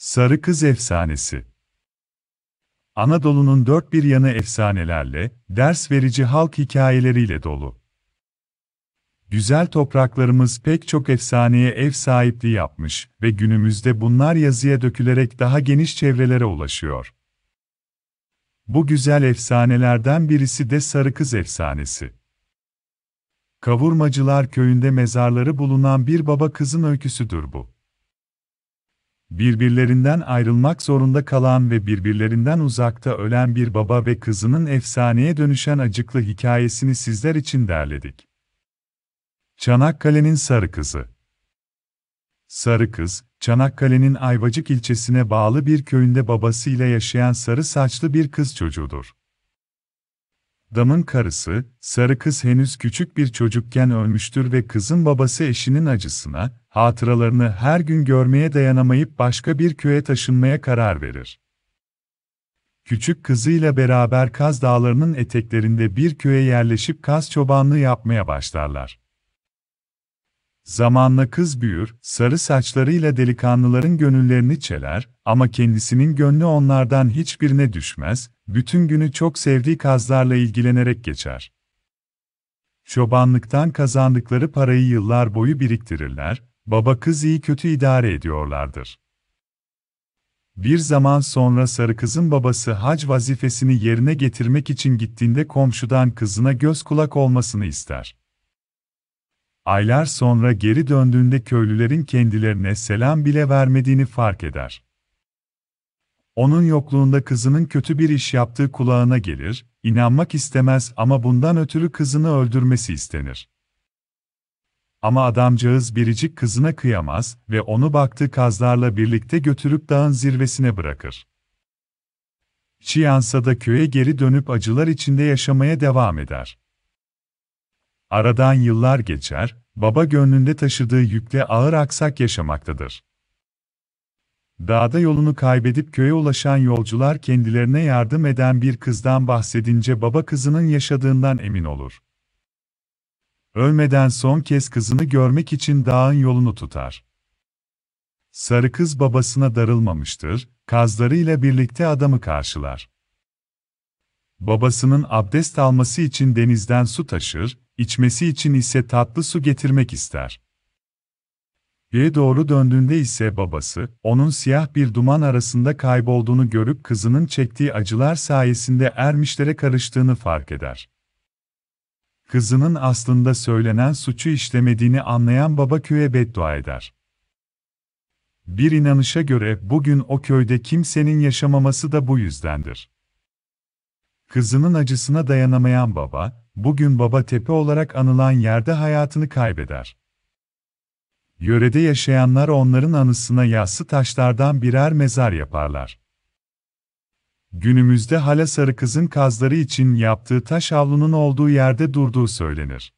Sarı Kız Efsanesi Anadolu'nun dört bir yanı efsanelerle, ders verici halk hikayeleriyle dolu. Güzel topraklarımız pek çok efsaneye ev sahipliği yapmış ve günümüzde bunlar yazıya dökülerek daha geniş çevrelere ulaşıyor. Bu güzel efsanelerden birisi de Sarı Kız Efsanesi. Kavurmacılar köyünde mezarları bulunan bir baba kızın öyküsüdür bu birbirlerinden ayrılmak zorunda kalan ve birbirlerinden uzakta ölen bir baba ve kızının efsaneye dönüşen acıklı hikayesini sizler için derledik. Çanakkale'nin Sarı Kızı Sarı Kız, Çanakkale'nin Ayvacık ilçesine bağlı bir köyünde babasıyla yaşayan sarı saçlı bir kız çocuğudur. Damın karısı, sarı kız henüz küçük bir çocukken ölmüştür ve kızın babası eşinin acısına, hatıralarını her gün görmeye dayanamayıp başka bir köye taşınmaya karar verir. Küçük kızıyla beraber Kaz Dağları'nın eteklerinde bir köye yerleşip kaz çobanlığı yapmaya başlarlar. Zamanla kız büyür, sarı saçlarıyla delikanlıların gönüllerini çeler ama kendisinin gönlü onlardan hiçbirine düşmez, bütün günü çok sevdiği kazlarla ilgilenerek geçer. Çobanlıktan kazandıkları parayı yıllar boyu biriktirirler, baba kız iyi kötü idare ediyorlardır. Bir zaman sonra sarı kızın babası hac vazifesini yerine getirmek için gittiğinde komşudan kızına göz kulak olmasını ister. Aylar sonra geri döndüğünde köylülerin kendilerine selam bile vermediğini fark eder. Onun yokluğunda kızının kötü bir iş yaptığı kulağına gelir, inanmak istemez ama bundan ötürü kızını öldürmesi istenir. Ama adamcağız biricik kızına kıyamaz ve onu baktığı kazlarla birlikte götürüp dağın zirvesine bırakır. Çiyansa da köye geri dönüp acılar içinde yaşamaya devam eder. Aradan yıllar geçer, baba gönlünde taşıdığı yükle ağır aksak yaşamaktadır. Dağda yolunu kaybedip köye ulaşan yolcular kendilerine yardım eden bir kızdan bahsedince baba kızının yaşadığından emin olur. Ölmeden son kez kızını görmek için dağın yolunu tutar. Sarı kız babasına darılmamıştır, kazlarıyla birlikte adamı karşılar. Babasının abdest alması için denizden su taşır, içmesi için ise tatlı su getirmek ister. Ye doğru döndüğünde ise babası, onun siyah bir duman arasında kaybolduğunu görüp kızının çektiği acılar sayesinde ermişlere karıştığını fark eder. Kızının aslında söylenen suçu işlemediğini anlayan baba köye beddua eder. Bir inanışa göre bugün o köyde kimsenin yaşamaması da bu yüzdendir. Kızının acısına dayanamayan baba, bugün Baba Tepe olarak anılan yerde hayatını kaybeder. Yörede yaşayanlar onların anısına yassı taşlardan birer mezar yaparlar. Günümüzde hala sarı kızın kazları için yaptığı taş avlunun olduğu yerde durduğu söylenir.